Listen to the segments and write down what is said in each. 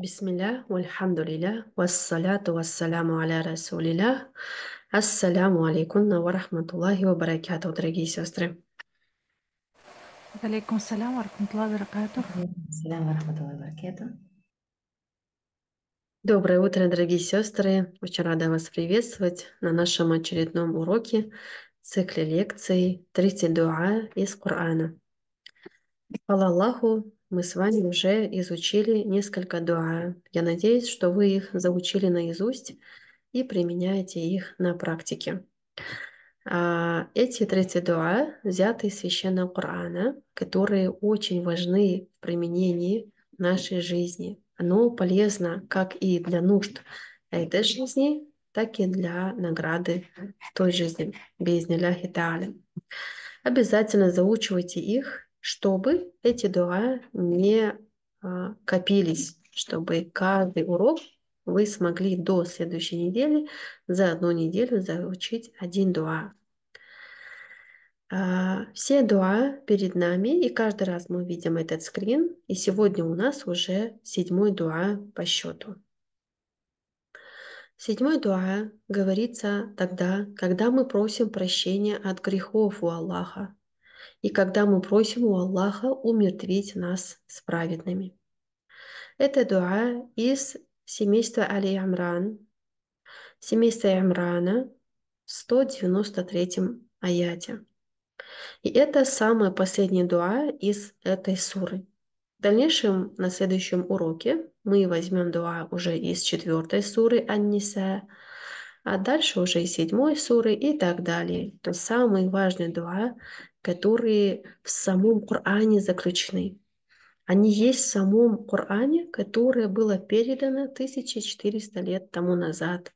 Бисмилля, вальхамдулилля, вассаляту вассаляму аля расулилля, ассаляму алейкунна ва рахматуллахи ва баракату, дорогие сестры. Алейкум салям ва рахматуллахи ва баракату. Салям ва рахматуллахи ва баракату. Доброе утро, дорогие сестры. Очень рада вас приветствовать на нашем очередном уроке цикле лекций «30 дуа из Корана». Аллаху мы с вами уже изучили несколько дуа. Я надеюсь, что вы их заучили наизусть и применяете их на практике. А, эти 30 дуа взяты из священного Корана, которые очень важны в применении нашей жизни. Оно полезно как и для нужд этой жизни, так и для награды той жизни. Без Обязательно заучивайте их чтобы эти дуа не а, копились, чтобы каждый урок вы смогли до следующей недели за одну неделю заучить один дуа. А, все дуа перед нами, и каждый раз мы видим этот скрин. И сегодня у нас уже седьмой дуа по счету. Седьмой дуа говорится тогда, когда мы просим прощения от грехов у Аллаха, и когда мы просим у Аллаха умертвить нас с праведными. Это дуа из семейства Али Амран, семейства Амрана в 193 аяте. И это самая последняя дуа из этой суры. В дальнейшем, на следующем уроке, мы возьмем дуа уже из четвертой суры Анниса, а дальше уже из седьмой суры и так далее. То есть самый важный дуа которые в самом Коране заключены. Они есть в самом Коране, которое было передано 1400 лет тому назад.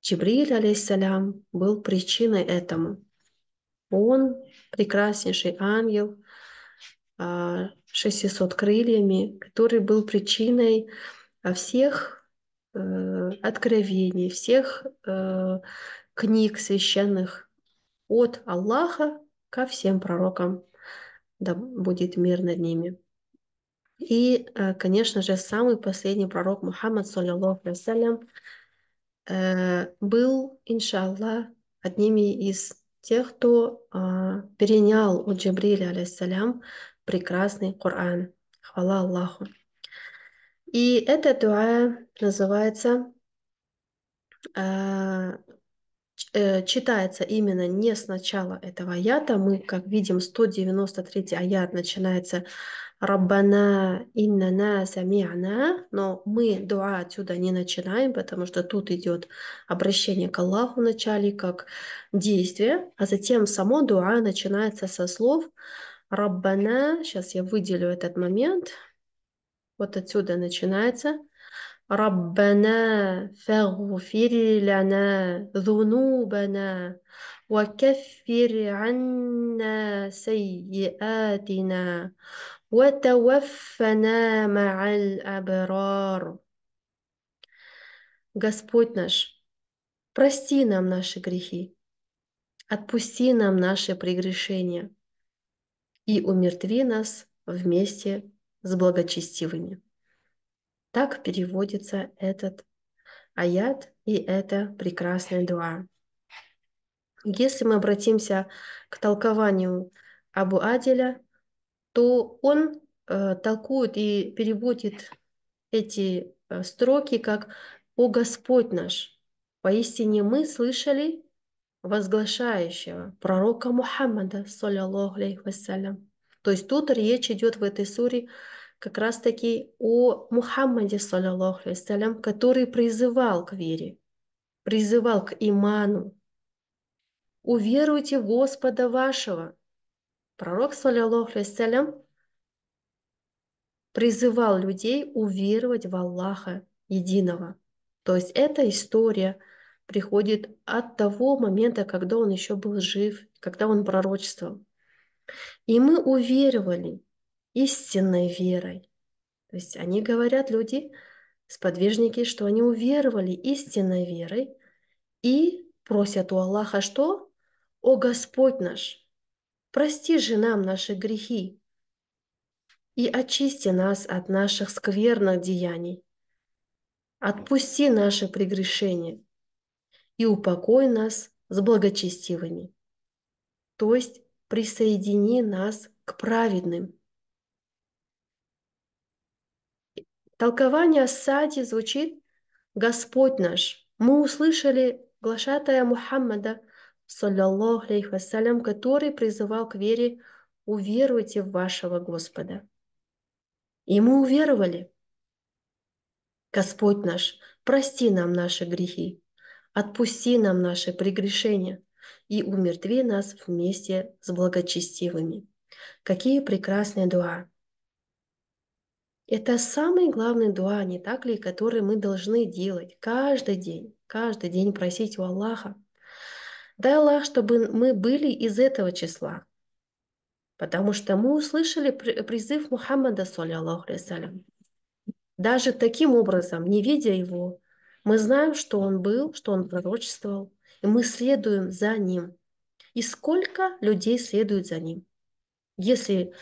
Джибриль, алейсалям, был причиной этому. Он, прекраснейший ангел, 600 а, крыльями, который был причиной а, всех э, откровений, всех э, книг священных от Аллаха ко всем пророкам, да будет мир над ними. И, э, конечно же, самый последний пророк Мухаммад, саллиллаху алейсалям, э, был, иншаллах, одними из тех, кто а, перенял у Джабриля, алейсалям, прекрасный Коран. Хвала Аллаху. И эта дуа называется э, Э, читается именно не с начала этого аята. Мы, как видим, 193 аят начинается «Раббана иннана сами'на», но мы дуа отсюда не начинаем, потому что тут идет обращение к Аллаху вначале как действие, а затем само дуа начинается со слов «Раббана», сейчас я выделю этот момент, вот отсюда начинается – ربنا فاغفر لنا ذنوبنا وكفر عنا سيئاتنا وتوفنا مع الأبرار Господь наш, прости нам наши грехи, отпусти нам наши прегрешения и умертви нас вместе с благочестивыми. Так переводится этот аят и это прекрасное дуа. Если мы обратимся к толкованию Абу Аделя, то он э, толкует и переводит эти э, строки как «О Господь наш, поистине мы слышали возглашающего пророка Мухаммада, саллиллаху алейхи вассалям». То есть тут речь идет в этой суре как раз-таки о Мухаммаде, саллиллаху алейсалям, который призывал к вере, призывал к иману. «Уверуйте в Господа вашего». Пророк, саллиллаху алейсалям, призывал людей уверовать в Аллаха единого. То есть эта история приходит от того момента, когда он еще был жив, когда он пророчествовал. И мы уверовали, истинной верой. То есть они говорят, люди, сподвижники, что они уверовали истинной верой и просят у Аллаха что? «О Господь наш, прости же нам наши грехи и очисти нас от наших скверных деяний, отпусти наши прегрешения и упокой нас с благочестивыми, то есть присоедини нас к праведным». Толкование Сади звучит «Господь наш». Мы услышали глашатая Мухаммада, саллаллаху алейхи вассалям, который призывал к вере «Уверуйте в вашего Господа». И мы уверовали. Господь наш, прости нам наши грехи, отпусти нам наши прегрешения и умертви нас вместе с благочестивыми. Какие прекрасные дуа! Это самый главный дуа, не так ли, который мы должны делать каждый день, каждый день просить у Аллаха. Дай Аллах, чтобы мы были из этого числа, потому что мы услышали призыв Мухаммада, саллиллаху алейсалям. Даже таким образом, не видя его, мы знаем, что он был, что он пророчествовал, и мы следуем за ним. И сколько людей следует за ним? Если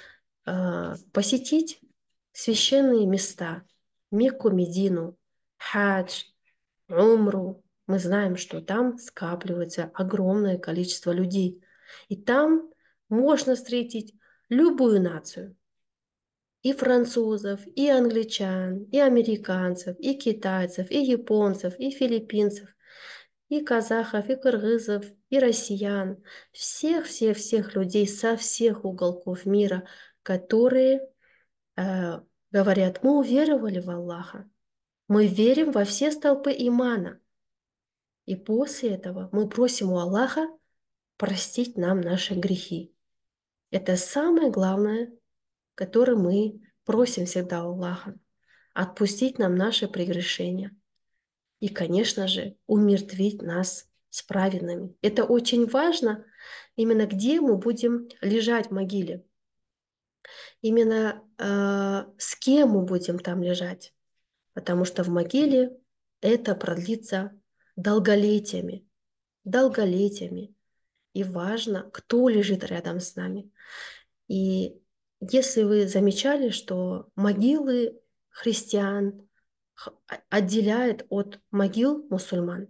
э, посетить священные места, Мекку, Медину, Хадж, Умру. Мы знаем, что там скапливается огромное количество людей. И там можно встретить любую нацию. И французов, и англичан, и американцев, и китайцев, и японцев, и филиппинцев, и казахов, и кыргызов, и россиян. Всех-всех-всех людей со всех уголков мира, которые Э, говорят, мы уверовали в Аллаха, мы верим во все столпы имана. И после этого мы просим у Аллаха простить нам наши грехи. Это самое главное, которое мы просим всегда у Аллаха. Отпустить нам наши прегрешения. И, конечно же, умертвить нас с праведными. Это очень важно, именно где мы будем лежать в могиле – именно э, с кем мы будем там лежать, потому что в могиле это продлится долголетиями, долголетиями. И важно, кто лежит рядом с нами. И если вы замечали, что могилы христиан а, отделяет от могил мусульман,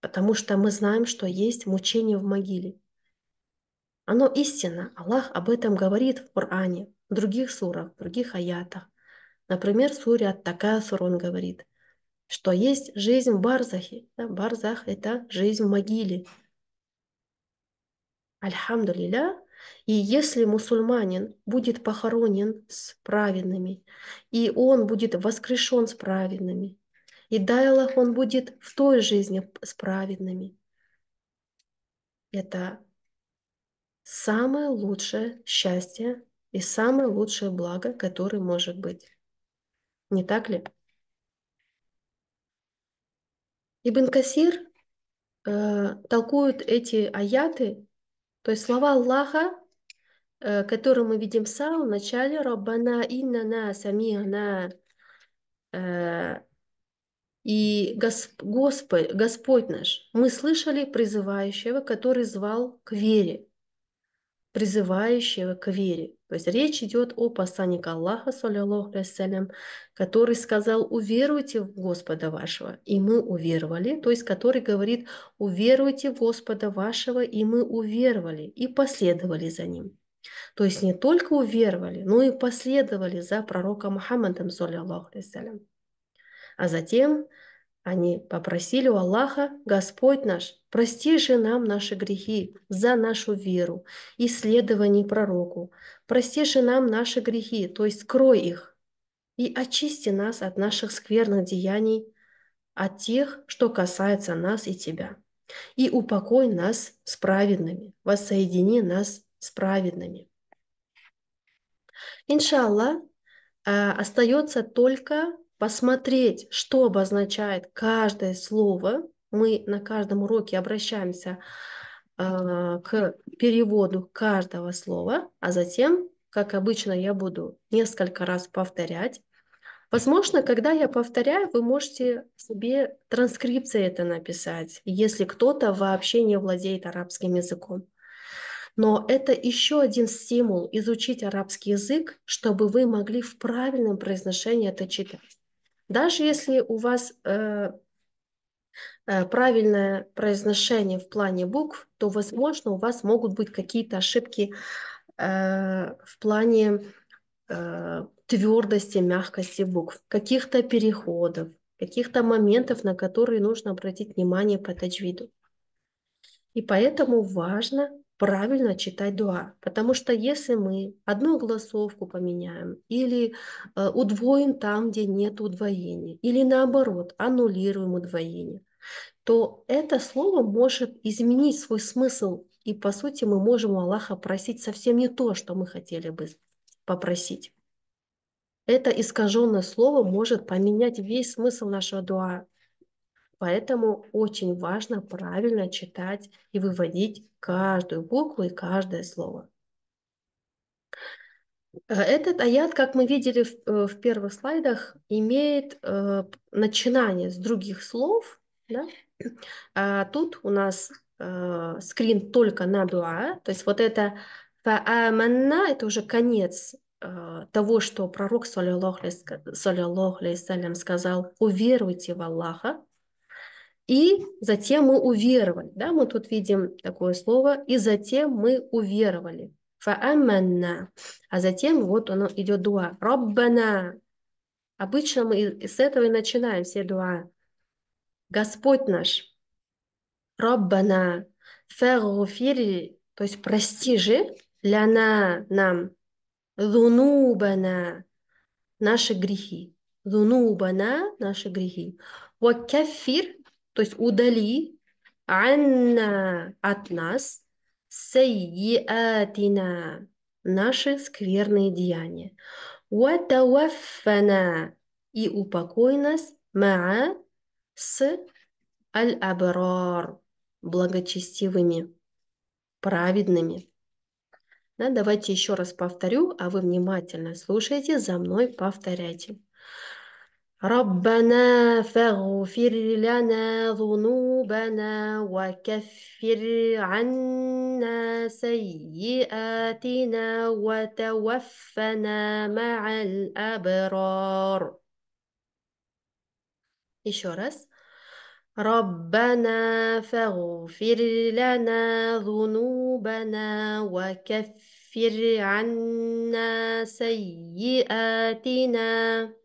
потому что мы знаем, что есть мучение в могиле. Оно истина. Аллах об этом говорит в Коране, в других сурах, в других аятах. Например, в суре Ат-Така Сурон говорит, что есть жизнь в Барзахе. Да, барзах – это жизнь в могиле. Альхамдулилля. И если мусульманин будет похоронен с праведными, и он будет воскрешен с праведными, и дай Аллах, он будет в той жизни с праведными. Это самое лучшее счастье и самое лучшее благо, которое может быть. Не так ли? Ибн Касир э, толкует эти аяты, то есть слова Аллаха, э, которые мы видим в самом начале, «Раббана иннана самиана», э, и Госп, Господь, Господь наш, мы слышали призывающего, который звал к вере призывающего к вере. То есть речь идет о посланнике Аллаха, саллиллаху алейсалям, который сказал, уверуйте в Господа вашего, и мы уверовали, то есть который говорит, уверуйте в Господа вашего, и мы уверовали, и последовали за ним. То есть не только уверовали, но и последовали за пророком Мухаммадом, саллиллаху алейсалям. А затем они попросили у Аллаха, Господь наш, прости же нам наши грехи за нашу веру и следование пророку. Прости же нам наши грехи, то есть скрой их, и очисти нас от наших скверных деяний, от тех, что касается нас и Тебя. И упокой нас с праведными, воссоедини нас с праведными. Иншаллах, э, остается только посмотреть, что обозначает каждое слово. Мы на каждом уроке обращаемся а, к переводу каждого слова, а затем, как обычно, я буду несколько раз повторять. Возможно, когда я повторяю, вы можете себе транскрипции это написать, если кто-то вообще не владеет арабским языком. Но это еще один стимул изучить арабский язык, чтобы вы могли в правильном произношении это читать. Даже если у вас э, э, правильное произношение в плане букв, то, возможно, у вас могут быть какие-то ошибки э, в плане э, твердости, мягкости букв, каких-то переходов, каких-то моментов, на которые нужно обратить внимание по таджвиду. И поэтому важно правильно читать дуа. Потому что если мы одну голосовку поменяем или э, удвоим там, где нет удвоения, или наоборот, аннулируем удвоение, то это слово может изменить свой смысл. И по сути мы можем у Аллаха просить совсем не то, что мы хотели бы попросить. Это искаженное слово может поменять весь смысл нашего дуа. Поэтому очень важно правильно читать и выводить каждую букву и каждое слово. Э, этот аят, как мы видели в, э, в первых слайдах, имеет э, начинание с других слов. Да? А тут у нас э, скрин только на дуа, то есть вот это фааманна, это уже конец э, того, что пророк, саллиллаху алейсалям, сказал, уверуйте в Аллаха, и затем мы уверовали. Да, мы тут видим такое слово. И затем мы уверовали. Фааманна. А затем вот оно идет дуа. Роббана. Обычно мы с этого и начинаем все дуа. Господь наш. Роббана. Ферруфири. То есть прости же. Ляна нам. Лунубана. Наши грехи. Лунубана. Наши грехи. Вакафир то есть удали анна от нас сайятина наши скверные деяния. Ватаваффана и упокой нас маа с аль-абрар благочестивыми, праведными. Да, давайте еще раз повторю, а вы внимательно слушайте, за мной повторяйте. ربنا فاغفر لنا ذنوبنا وكفر عنا سيئاتنا وتوفنا مع الأبرار Еще ربنا فاغفر لنا ذنوبنا وكفر عنا سيئاتنا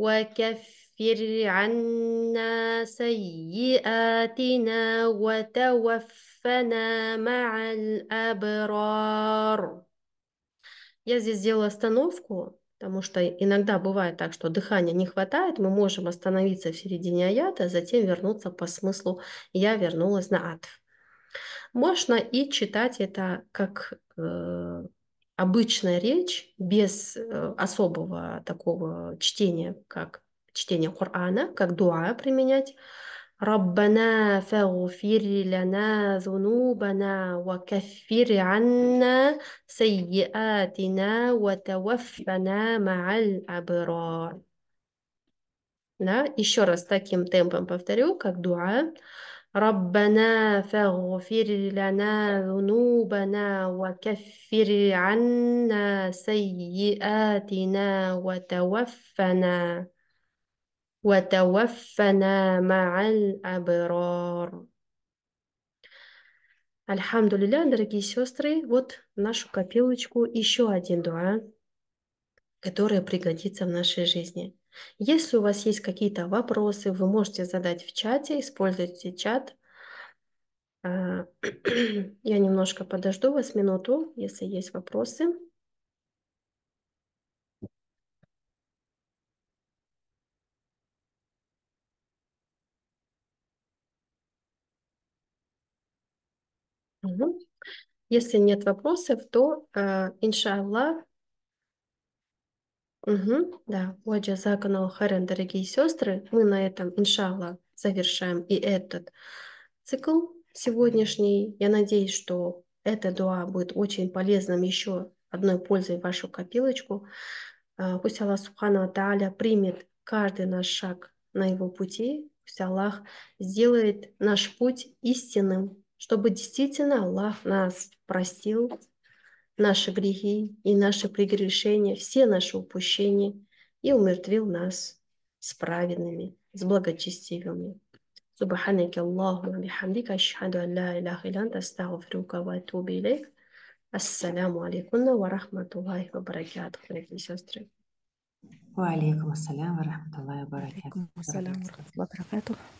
وكفر عنا سيئاتنا وتوفنا مع الأبرار Я здесь сделала остановку, потому что иногда бывает так, что дыхания не хватает, мы можем остановиться в середине аята, затем вернуться по смыслу «я вернулась на атф». Можно и читать это как э, обычная речь без э, особого такого чтения, как чтение Корана, как дуа применять. ربنا فاغفر لنا ذنوبنا анна عنا سيئاتنا وتوفنا مع الأبرار. Да, еще раз таким темпом повторю, как дуа. ربنا فاغفر لنا ذنوبنا وكفر عنا سيئاتنا وتوفنا وتوفنا مع الأبرار Альхамдулилля, дорогие сестры, вот нашу копилочку еще один дуа, который пригодится в нашей жизни – если у вас есть какие-то вопросы, вы можете задать в чате, используйте чат. А, я немножко подожду вас минуту, если есть вопросы. Если нет вопросов, то, а, иншаллах, Угу, да, вот джазака Харен, дорогие сестры. Мы на этом, иншалла, завершаем и этот цикл сегодняшний. Я надеюсь, что эта дуа будет очень полезным еще одной пользой в вашу копилочку. А, пусть Аллах Субхану Тааля примет каждый наш шаг на его пути. Пусть Аллах сделает наш путь истинным, чтобы действительно Аллах нас простил наши грехи и наши прегрешения, все наши упущения, и умертвил нас с праведными, с благочестивыми. سبحانك اللهم بحمدك أشهد أن لا إله إلا أنت أستغفرك وأتوب إليك السلام عليكم ورحمة الله وبركاته дорогие сестры وعليكم السلام ورحمة الله وبركاته. وعليكم السلام ورحمة الله وبركاته.